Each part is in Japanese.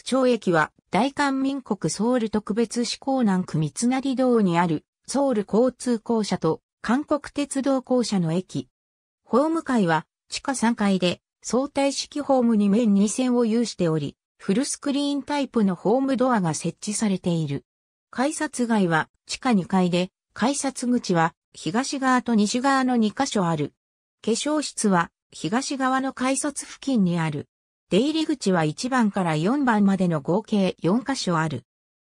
白鳥駅は大韓民国ソウル特別市向南区三成堂にあるソウル交通公社と韓国鉄道公社の駅。ホーム階は地下3階で相対式ホームに面2線を有しており、フルスクリーンタイプのホームドアが設置されている。改札街は地下2階で、改札口は東側と西側の2カ所ある。化粧室は東側の改札付近にある。出入り口は1番から4番までの合計4カ所ある。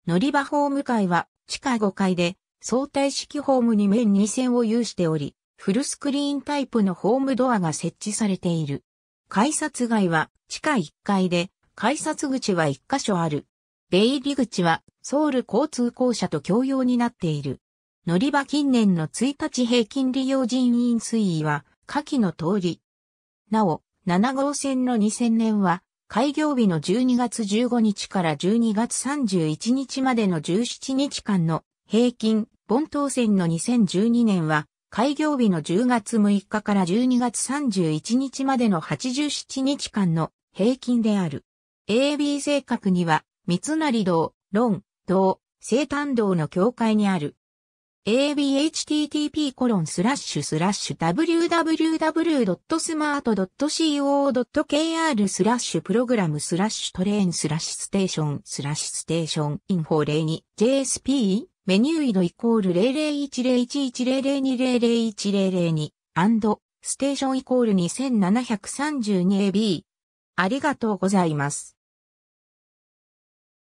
乗り場ホーム階は地下5階で相対式ホームに面2線を有しており、フルスクリーンタイプのホームドアが設置されている。改札街は地下1階で、改札口は1カ所ある。出入り口はソウル交通公社と共用になっている。乗り場近年の1日平均利用人員推移は下記の通り。なお、7号線の2000年は、開業日の12月15日から12月31日までの17日間の平均、盆当線の2012年は、開業日の10月6日から12月31日までの87日間の平均である。AB 性格には、三成堂、論、堂、生誕堂の境界にある abhttp://www.smart.co.kr スラッシュプログラムスラッシュトレーンスラッシュステーションスラッシュステーションインフォ 02JSP メニューイドイコール001011002001002アンドステーションイコール 2732AB ありがとうございます。